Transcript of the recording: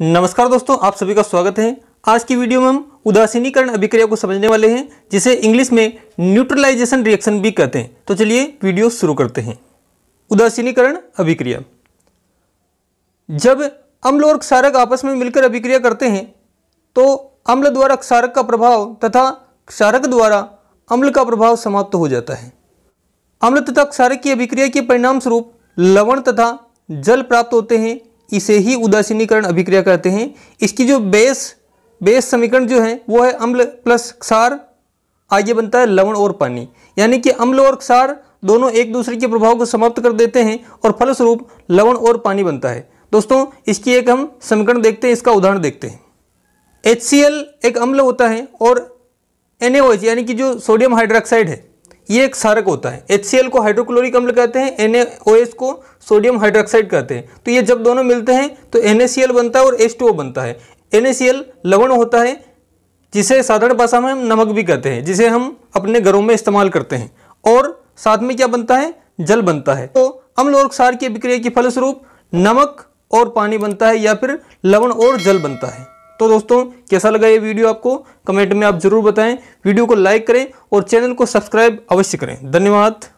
नमस्कार दोस्तों आप सभी का स्वागत है आज की वीडियो में हम उदासीनीकरण अभिक्रिया को समझने वाले हैं जिसे इंग्लिश में न्यूट्रलाइजेशन रिएक्शन भी कहते हैं तो चलिए वीडियो शुरू करते हैं उदासीनीकरण अभिक्रिया जब अम्ल और क्षारक आपस में मिलकर अभिक्रिया करते हैं तो अम्ल द्वारा क्षारक का प्रभाव तथा क्षारक द्वारा अम्ल का प्रभाव समाप्त हो जाता है अम्ल तथा क्षारक की अभिक्रिया के परिणाम स्वरूप लवण तथा जल प्राप्त होते हैं इसे e ही उदासीनीकरण अभिक्रिया कहते हैं इसकी जो बेस बेस समीकरण जो है वो है अम्ल प्लस क्षार आगे बनता है लवण और पानी यानी कि अम्ल और क्षार दोनों एक दूसरे के प्रभाव को समाप्त कर देते हैं और फलस्वरूप लवण और पानी बनता है दोस्तों इसकी एक हम समीकरण देखते हैं इसका उदाहरण देखते हैं एच एक अम्ल होता है और एन यानी कि जो सोडियम हाइड्रोक्साइड है ये एक सारक होता है एच को हाइड्रोक्लोरिक अम्ल कहते हैं एन को सोडियम हाइड्रोक्साइड कहते हैं तो ये जब दोनों मिलते हैं तो एन बनता है और एच बनता है एन लवण होता है जिसे साधारण भाषा में हम नमक भी कहते हैं जिसे हम अपने घरों में इस्तेमाल करते हैं और साथ में क्या बनता है जल बनता है तो अम्ल और क्षार की विक्रिया के फलस्वरूप नमक और पानी बनता है या फिर लवण और जल बनता है तो दोस्तों कैसा लगा ये वीडियो आपको कमेंट में आप ज़रूर बताएं वीडियो को लाइक करें और चैनल को सब्सक्राइब अवश्य करें धन्यवाद